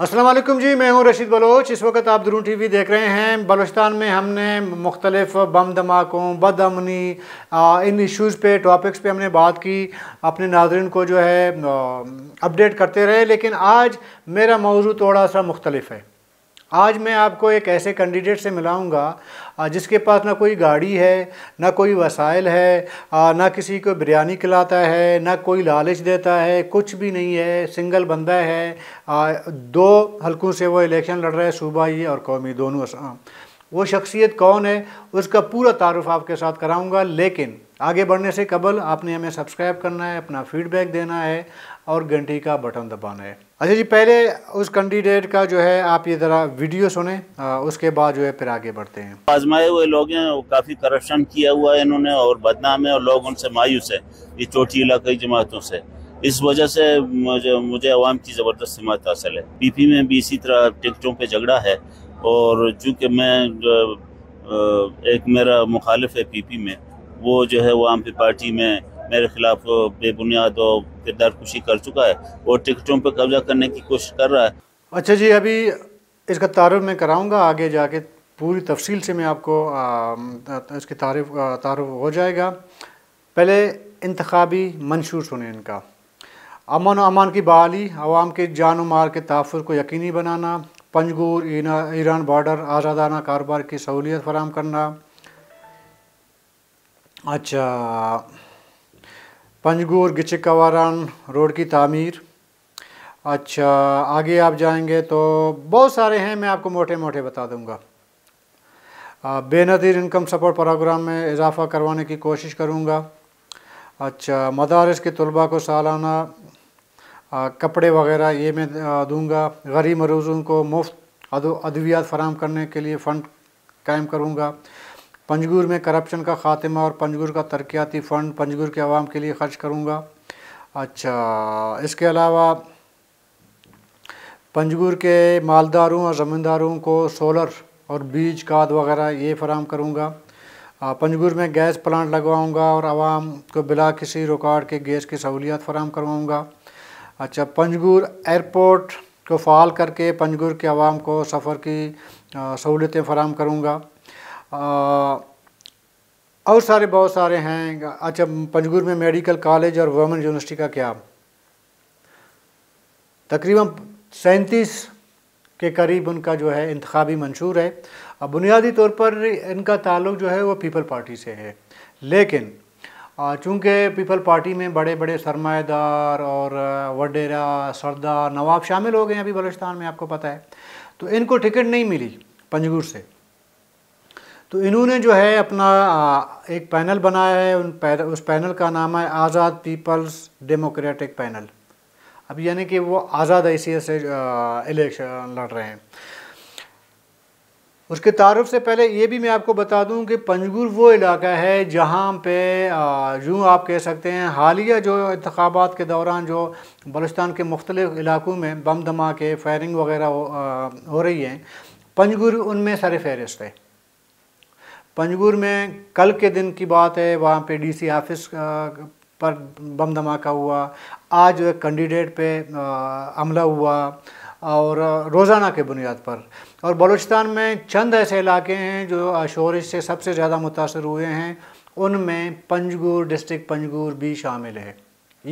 असलम जी मैं हूं रशीद बलोच इस वक्त आप दुरून टीवी देख रहे हैं बलोचिस्तान में हमने मुख्तलिफ बम धमाकों अमनी इन इश्यूज़ पे टॉपिक्स पे हमने बात की अपने नाजरन को जो है अपडेट करते रहे लेकिन आज मेरा मौजू थोड़ा सा मुख्तलिफ है आज मैं आपको एक ऐसे कैंडिडेट से मिलाऊंगा जिसके पास ना कोई गाड़ी है ना कोई वसाइल है ना किसी को बिरयानी खिलाता है ना कोई लालच देता है कुछ भी नहीं है सिंगल बंदा है दो हलकों से वो इलेक्शन लड़ रहा है सूबाई और कौमी दोनों वो शख्सियत कौन है उसका पूरा तारुफ आपके साथ कराऊंगा लेकिन आगे बढ़ने से कबल आपने हमें सब्सक्राइब करना है अपना फीडबैक देना है और घंटी का बटन दबाना है अच्छा जी पहले उस कैंडिडेट का जो है आप ये ज़रा वीडियो सुने आ, उसके बाद जो है फिर आगे बढ़ते हैं आजमाए हुए लोग हैं काफ़ी करप्शन किया हुआ है इन्होंने और बदनाम है और लोग उनसे मायूस है ये चोटी इलाकई जमातों से इस वजह से मुझे मुझे अवाम की ज़बरदस्त हिमात हासिल है पी पी में भी इसी तरह टिकटों पर झगड़ा है और चूँकि मैं एक मेरा मुखालफ है पी पी में वो जो है वो आम पी पार्टी में मेरे खिलाफ बेबुनियाद और किरदार खुशी कर चुका है और टिकटों पर कब्जा करने की कोशिश कर रहा है अच्छा जी अभी इसका तारफ़ मैं कराऊँगा आगे जाके पूरी तफसील से मैं आपको इसके इसकी तारफ हो जाएगा पहले इंतबी मंशूर सुने इनका अमन अमान की बहाली आवाम के जान माल के तहफ़ को यकीनी बनाना पंजगूर ईरान बॉर्डर आज़ादाना कारोबार की सहूलियत फराम करना अच्छा पंजगूर गिचिकवारान रोड की तामीर अच्छा आगे आप जाएंगे तो बहुत सारे हैं मैं आपको मोटे मोटे बता दूंगा बेनदीर इनकम सपोर्ट प्रोग्राम में इजाफ़ा करवाने की कोशिश करूंगा अच्छा मदारस के तलबा को सालाना कपड़े वगैरह ये मैं दूंगा गरीब मरूजों को मुफ्त अद्वियात फराम करने के लिए फ़ंड कायम करूँगा पंजगूर में करप्शन का खात्मा और पंजगूर का तरक्याती फ़ंड पंजगूर के आवाम के लिए खर्च करूँगा अच्छा इसके अलावा पंजगुर के मालदारों और ज़मींदारों को सोलर और बीज काद वगैरह ये फराम करूँगा पंजगूर में गैस प्लांट लगवाऊँगा और आवाम को बिला किसी रुकावट के गैस की सहूलियात फराम करवाऊँगा अच्छा पंजगूर एयरपोर्ट को फ़ाल करके पंजगूर के आवाम को सफ़र की सहूलतें फराम करूँगा और सारे बहुत सारे हैं अच्छा पंजगूर में मेडिकल कॉलेज और वुमेन यूनिवर्सिटी का क्या तकरीबन सैंतीस के करीब उनका जो है इंतबी मंशूर है बुनियादी तौर पर इनका ताल्लुक जो है वो पीपल पार्टी से है लेकिन चूँकि पीपल पार्टी में बड़े बड़े सरमाएदार और वडेरा सरदार नवाब शामिल हो गए अभी बलुचस्तान में आपको पता है तो इनको टिकट नहीं मिली पंजगुर से तो इन्होंने जो है अपना एक पैनल बनाया है उन पैनल, उस पैनल का नाम है आज़ाद पीपल्स डेमोक्रेटिक पैनल अब यानी कि वो आज़ाद ऐसी से इलेक्शन लड़ रहे हैं उसके तारफ़ से पहले ये भी मैं आपको बता दूं कि पंजगुर वो इलाका है जहाँ पे यूँ आप कह सकते हैं हालिया जो इंतबात के दौरान जो बलुस्तान के मुख्तलिफ़ इलाकों में बम धमाके फायरिंग वगैरह हो, हो रही है पंजगुर उनमें सर फहरिस्त है पंजगुर में कल के दिन की बात है वहाँ पे डीसी ऑफिस पर बम धमाका हुआ आज एक कैंडिडेट पर हमला हुआ और रोज़ाना के बुनियाद पर और बलूचिस्तान में चंद ऐसे इलाके हैं जो शोरिश से सबसे ज़्यादा मुतासर हुए हैं उनमें पंजगूर डिस्ट्रिक्ट पंजगूर भी शामिल है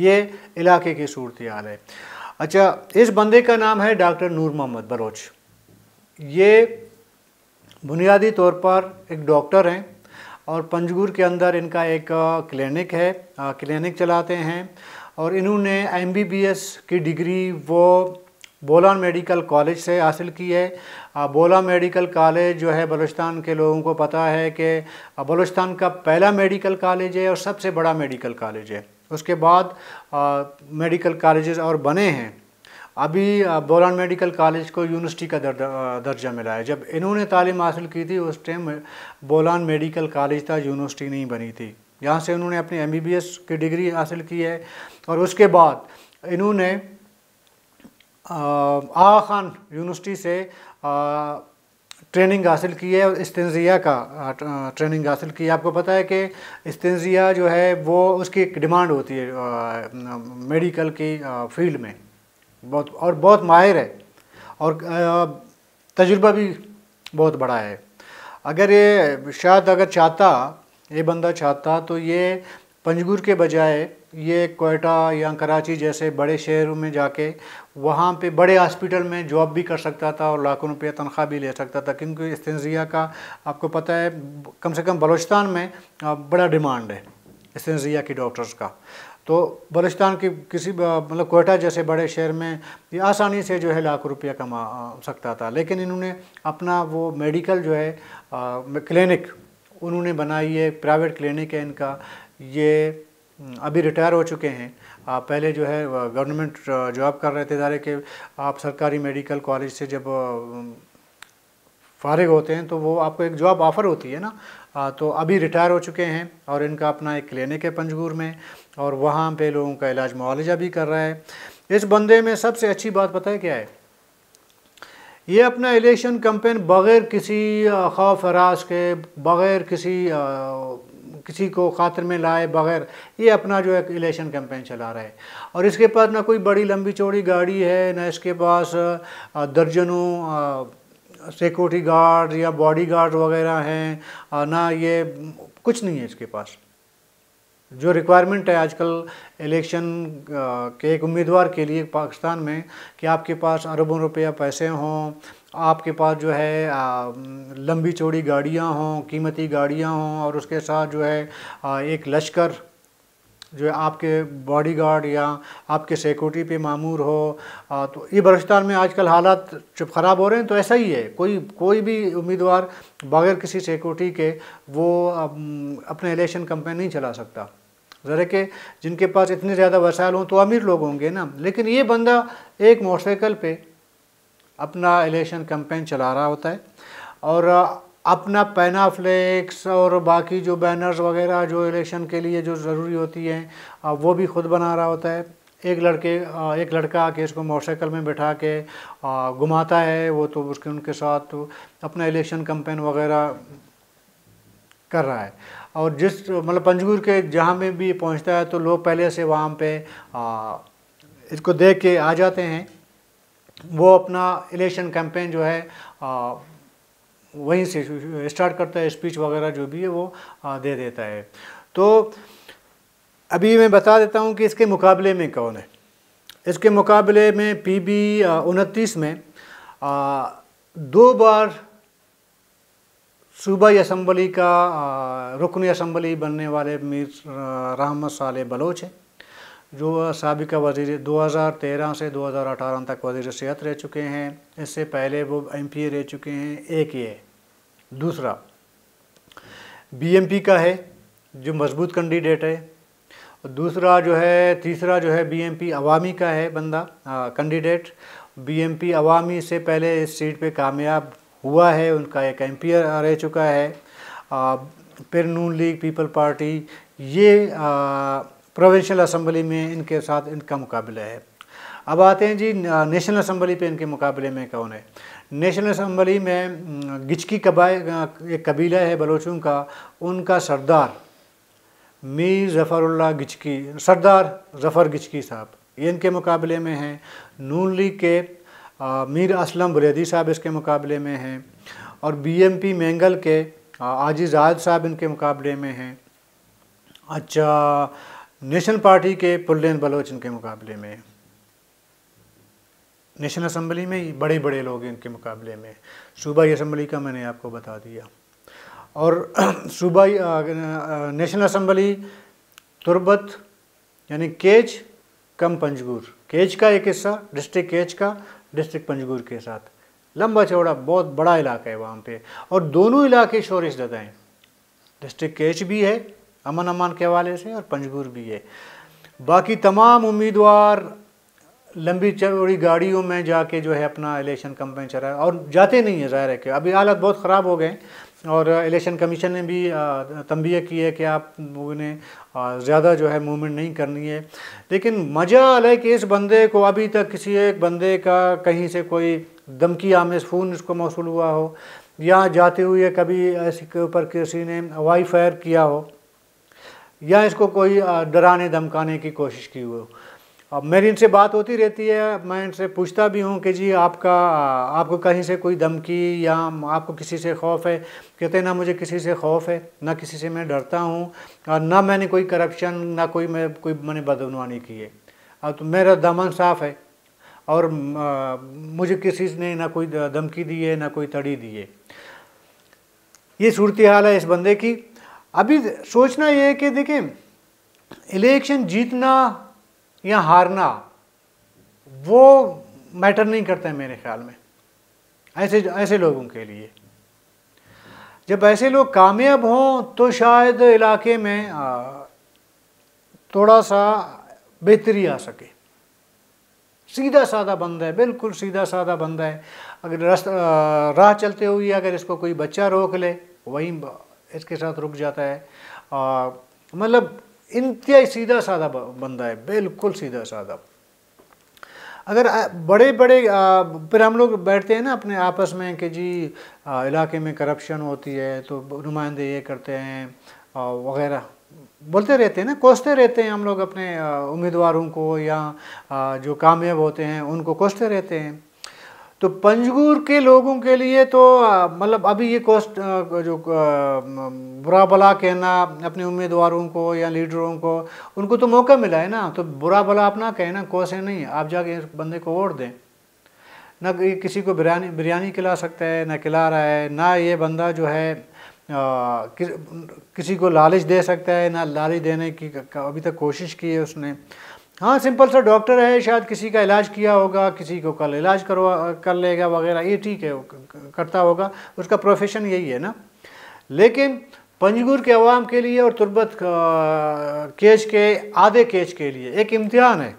ये इलाके की सूरत हाल है अच्छा इस बंदे का नाम है डॉक्टर नूर मोहम्मद बलोच ये बुनियादी तौर पर एक डॉक्टर हैं और पंजगूर के अंदर इनका एक क्लिनिक है क्लिनिक चलाते हैं और इन्होंने एमबीबीएस की डिग्री वो बोला मेडिकल कॉलेज से हासिल की है बोला मेडिकल कॉलेज जो है बलूचिस्तान के लोगों को पता है कि बलोचिस्तान का पहला मेडिकल कॉलेज है और सबसे बड़ा मेडिकल कॉलेज है उसके बाद मेडिकल कॉलेजेस और बने हैं अभी बोलान मेडिकल कॉलेज को यूनिवर्सिटी का दर, दर्जा मिला है जब इन्होंने तालीम हासिल की थी उस टाइम बोलान मेडिकल कॉलेज था यूनिवर्सिटी नहीं बनी थी यहाँ से उन्होंने अपनी एम की डिग्री हासिल की है और उसके बाद इन्होंने आ खान यूनिवर्सिटी से ट्रेनिंग हासिल की है और इस्तेंजिया का ट्रेनिंग हासिल की है आपको पता है कि इस्तेंजिया जो है वो उसकी एक डिमांड होती है आ, मेडिकल की आ, फील्ड में बहुत और बहुत माहिर है और तजुर्बा भी बहुत बड़ा है अगर ये शायद अगर चाहता ये बंदा चाहता तो ये पंजगुर के बजाय ये कोयटा या कराची जैसे बड़े शहरों में जाके वहाँ पे बड़े हॉस्पिटल में जॉब भी कर सकता था और लाखों रुपये तनख्वाह भी ले सकता था क्योंकि इस्तंजिया का आपको पता है कम से कम बलोचिस्तान में बड़ा डिमांड है तंज़िया की डॉक्टर्स का तो बलोचिस्तान की किसी मतलब कोयटा जैसे बड़े शहर में ये आसानी से जो है लाखों रुपया कमा सकता था लेकिन इन्होंने अपना वो मेडिकल जो है क्लिनिक उन्होंने बनाई है प्राइवेट क्लिनिक है इनका ये हम्म, अभी रिटायर हो चुके हैं आप पहले जो है गवर्नमेंट जॉब कर रहे थे दारे के आप सरकारी मेडिकल कॉलेज से जब फारिग होते हैं तो वो आपको एक जॉब ऑफ़र होती है ना आ, तो अभी रिटायर हो चुके हैं और इनका अपना एक क्लिनिक है पंजगूर में और वहाँ पे लोगों का इलाज मुआवजा भी कर रहा है इस बंदे में सबसे अच्छी बात पता है क्या है ये अपना इलेक्शन कंपेन बग़ैर किसी खौफ हरास के बग़ैर किसी आ, किसी को खातर में लाए बगैर ये अपना जो है इलेक्शन कैंपेन चला रहा है और इसके पास ना कोई बड़ी लंबी चौड़ी गाड़ी है ना इसके पास दर्जनों सिक्योरिटी गार्ड या बॉडी गार्ड वगैरह हैं ना ये कुछ नहीं है इसके पास जो रिक्वायरमेंट है आजकल इलेक्शन के एक उम्मीदवार के लिए पाकिस्तान में कि आपके पास अरबों रुपया पैसे हों आपके पास जो है लंबी चौड़ी गाड़ियाँ हों कीमती गाड़ियाँ हों और उसके साथ जो है एक लश्कर जो है आपके बॉडीगार्ड या आपके सिक्योरिटी पे मामूर हो तो ये बलूचिस्तान में आजकल हालात चुप ख़राब हो रहे हैं तो ऐसा ही है कोई कोई भी उम्मीदवार बगैर किसी सिक्योरिटी के वो अपने इलेक्शन कंपेन नहीं चला सकता ज़रा कि जिनके पास इतने ज़्यादा वसाइल हों तो अमीर लोग होंगे ना लेकिन ये बंदा एक मोटरसाइकिल पर अपना इलेक्शन कैंपेन चला रहा होता है और अपना पैना फ्लेक्स और बाकी जो बैनर्स वगैरह जो इलेक्शन के लिए जो ज़रूरी होती हैं वो भी खुद बना रहा होता है एक लड़के एक लड़का आके इसको मोटरसाइकिल में बैठा के घुमाता है वो तो उसके उनके साथ अपना इलेक्शन कैंपेन वगैरह कर रहा है और जिस मतलब पंजगुर के जहाँ में भी पहुँचता है तो लोग पहले से वहाँ पे इसको देख के आ जाते हैं वो अपना इलेक्शन कैंपेन जो है आ, वहीं से स्टार्ट करता है स्पीच वगैरह जो भी है वो दे देता है तो अभी मैं बता देता हूँ कि इसके मुकाबले में कौन है इसके मुकाबले में पी बी उनतीस में आ, दो बार सूबाई असम्बली का रुकन असम्बली बनने वाले मीर राहमद साले बलोच है जो सबका वजीर 2013 से 2018 तक वजीर सेहत रह चुके हैं इससे पहले वो एम पी रह चुके हैं एक ये दूसरा बीएमपी का है जो मजबूत कैंडिडेट है दूसरा जो है तीसरा जो है बीएमपी अवामी का है बंदा कैंडिडेट बीएमपी अवामी से पहले इस सीट पे कामयाब हुआ है उनका एक एम रह चुका है आ, फिर नून लीग पीपल पार्टी ये आ, प्रोविंशियल असम्बली में इनके साथ इनका मुकाबला है अब आते हैं जी नेशनल असम्बली पे इनके मुकाबले में कौन है नेशनल असम्बली में गिचकी कबाई एक कबीला है बलोचों का उनका सरदार मीर ज़फ़रुल्ला गिचकी सरदार ज़फ़र गिचकी साहब ये इनके मुकाबले में हैं नून लीग के आ, मीर असलम बुरेदी साहब इसके मुकाबले में हैं और बीएमपी मेंगल के आजिज़ आज साहब इनके मुकाबले में हैं अच्छा नेशनल पार्टी के पुल्लेन बलोचन के मुकाबले में नेशनल असम्बली में बड़े बड़े लोग इनके मुकाबले में सूबाई असम्बली का मैंने आपको बता दिया और सूबाई नेशनल असम्बली तुरबत यानी केच कम पंजगूर केच का एक हिस्सा डिस्ट्रिक्ट केच का डिस्ट्रिक्ट पंजगूर के साथ लंबा चौड़ा बहुत बड़ा इलाका है वहाँ पे और दोनों इलाके शोरिश ज़्यादा हैं डिस्ट्रिक्ट केच भी है अमन अमान के हवाले से और पंजगुर भी है बाकी तमाम उम्मीदवार लंबी चौड़ी गाड़ियों में जाके जो है अपना इलेक्शन कंपेन चला और जाते नहीं है ज़ाहिर है कि अभी हालत बहुत ख़राब हो गए और इलेक्शन कमीशन ने भी तंबी की है कि आप लोगों ने ज़्यादा जो है मूवमेंट नहीं करनी है लेकिन मज़ा अलग कि इस बंदे को अभी तक किसी एक बंदे का कहीं से कोई धमकी आमेज फ़ोन इसको मौसू हुआ हो या जाते हुए कभी ऐसे के ऊपर किसी ने वाई फायर किया हो या इसको कोई डराने धमकाने की कोशिश की हो अब मेरी इनसे बात होती रहती है मैं इनसे पूछता भी हूँ कि जी आपका आपको कहीं से कोई धमकी या आपको किसी से खौफ है कहते हैं ना मुझे किसी से खौफ है ना किसी से मैं डरता हूँ और ना मैंने कोई करप्शन ना कोई मैं कोई मैंने बदनवानी की है अब तो मेरा दमन साफ़ है और मुझे किसी ने ना कोई धमकी दी है ना कोई तड़ी दी है ये सूरत हाल है इस बंदे की अभी सोचना ये है कि देखें इलेक्शन जीतना या हारना वो मैटर नहीं करता है मेरे ख्याल में ऐसे ऐसे लोगों के लिए जब ऐसे लोग कामयाब हों तो शायद इलाके में थोड़ा सा बेहतरी आ सके सीधा साधा बंदा है बिल्कुल सीधा साधा बंदा है अगर राह चलते हुए अगर इसको कोई बच्चा रोक ले वहीं इसके साथ रुक जाता है मतलब इंतहा सीधा साधा बंदा है बिल्कुल सीधा साधा अगर बड़े बड़े फिर हम लोग बैठते हैं ना अपने आपस में कि जी इलाके में करप्शन होती है तो नुमाइंदे ये करते हैं वगैरह बोलते रहते हैं ना कोसते रहते हैं हम लोग अपने उम्मीदवारों को या जो कामयाब होते हैं उनको कोसते रहते हैं तो पंजगूर के लोगों के लिए तो मतलब अभी ये कोस्ट जो बुरा भला कहना अपने उम्मीदवारों को या लीडरों को उनको तो मौका मिला है ना तो बुरा भला अपना कहना कोस है नहीं आप जाके इस बंदे को वोट दें ना किसी को बिरयानी बिरयानी खिला सकता है ना खिला रहा है ना ये बंदा जो है आ, कि, किसी को लालच दे सकता है ना लालच देने की अभी तक कोशिश की है उसने हाँ सिंपल सा डॉक्टर है शायद किसी का इलाज किया होगा किसी को कल इलाज करवा कर लेगा वगैरह ये ठीक है करता होगा उसका प्रोफेशन यही है ना लेकिन पंजगूर के अवाम के लिए और तुरबत केज के आधे केज के लिए एक इम्तिहान है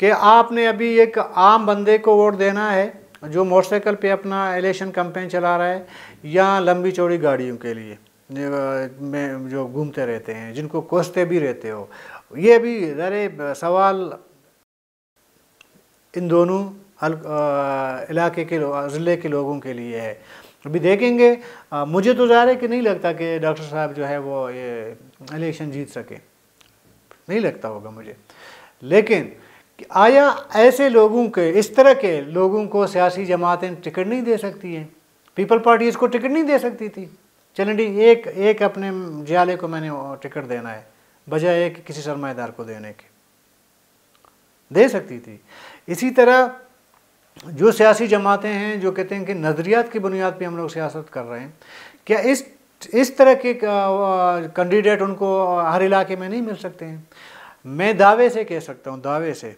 कि आपने अभी एक आम बंदे को वोट देना है जो मोटरसाइकिल पे अपना इलेक्शन कंपेन चला रहा है या लंबी चौड़ी गाड़ियों के लिए में जो घूमते रहते हैं जिनको कोसते भी रहते हो ये भी ज़रे सवाल इन दोनों इलाके के ज़िले के लोगों के लिए है अभी देखेंगे आ, मुझे तो ज़ाहिर है कि नहीं लगता कि डॉक्टर साहब जो है वो ये इलेक्शन जीत सके नहीं लगता होगा मुझे लेकिन आया ऐसे लोगों के इस तरह के लोगों को सियासी जमातें टिकट नहीं दे सकती हैं पीपल पार्टी इसको टिकट नहीं दे सकती थी चलें एक एक अपने जियाले को मैंने टिकट देना है बजाय कि किसी सरमाएदार को देने के दे सकती थी इसी तरह जो सियासी जमातें हैं जो कहते हैं कि नज़रियात की बुनियाद पे हम लोग सियासत कर रहे हैं क्या इस इस तरह के कैंडिडेट उनको हर इलाके में नहीं मिल सकते हैं मैं दावे से कह सकता हूँ दावे से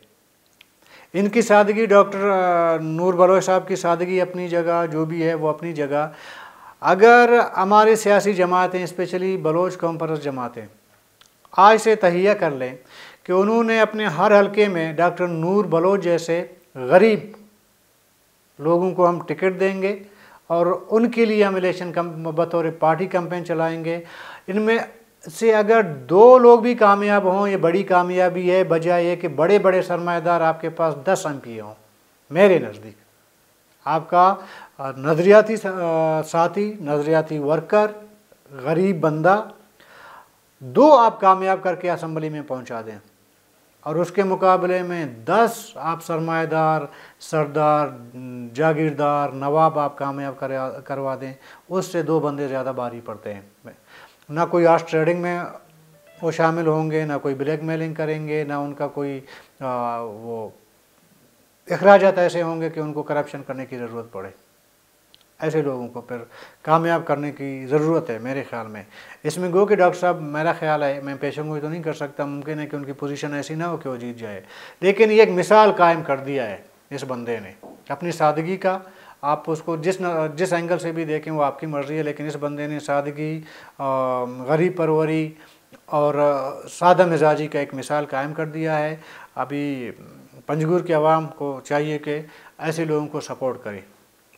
इनकी सादगी डॉक्टर नूर बलोच साहब की सादगी अपनी जगह जो भी है वो अपनी जगह अगर हमारे सियासी जमातें स्पेशली बलोच कॉम्परस जमातें आज से तहिया कर लें कि उन्होंने अपने हर हलके में डॉक्टर नूर बलोच जैसे गरीब लोगों को हम टिकट देंगे और उनके लिए हम इलेक्शन बतौर पार्टी कैंपेन चलाएंगे इनमें से अगर दो लोग भी कामयाब हों ये बड़ी कामयाबी है बजाय ये कि बड़े बड़े सरमादार आपके पास दस एम पी हों मेरे नज़दीक आपका नज़रियाती साथी नज़रियाती वर्कर गरीब बंदा दो आप कामयाब करके असम्बली में पहुंचा दें और उसके मुकाबले में दस आप सरमाएदार सरदार जागीरदार नवाब आप कामयाब करवा दें उससे दो बंदे ज़्यादा भारी पड़ते हैं ना कोई आज ट्रेडिंग में वो शामिल होंगे ना कोई ब्लैक मेलिंग करेंगे ना उनका कोई आ, वो अखराज ऐसे होंगे कि उनको करप्शन करने की ज़रूरत पड़े ऐसे लोगों को फिर कामयाब करने की ज़रूरत है मेरे ख्याल में इसमें गो कि डॉक्टर साहब मेरा ख्याल है मैं पेशों को तो नहीं कर सकता मुमकिन है कि उनकी पोजीशन ऐसी ना हो कि वो जीत जाए लेकिन ये एक मिसाल कायम कर दिया है इस बंदे ने अपनी सादगी का आप उसको जिस न, जिस एंगल से भी देखें वो आपकी मर्ज़ी है लेकिन इस बंदे ने सादगी गरीब परवरी और सादा मिजाजी का एक मिसाल कायम कर दिया है अभी पंजगूर के आवाम को चाहिए कि ऐसे लोगों को सपोर्ट करें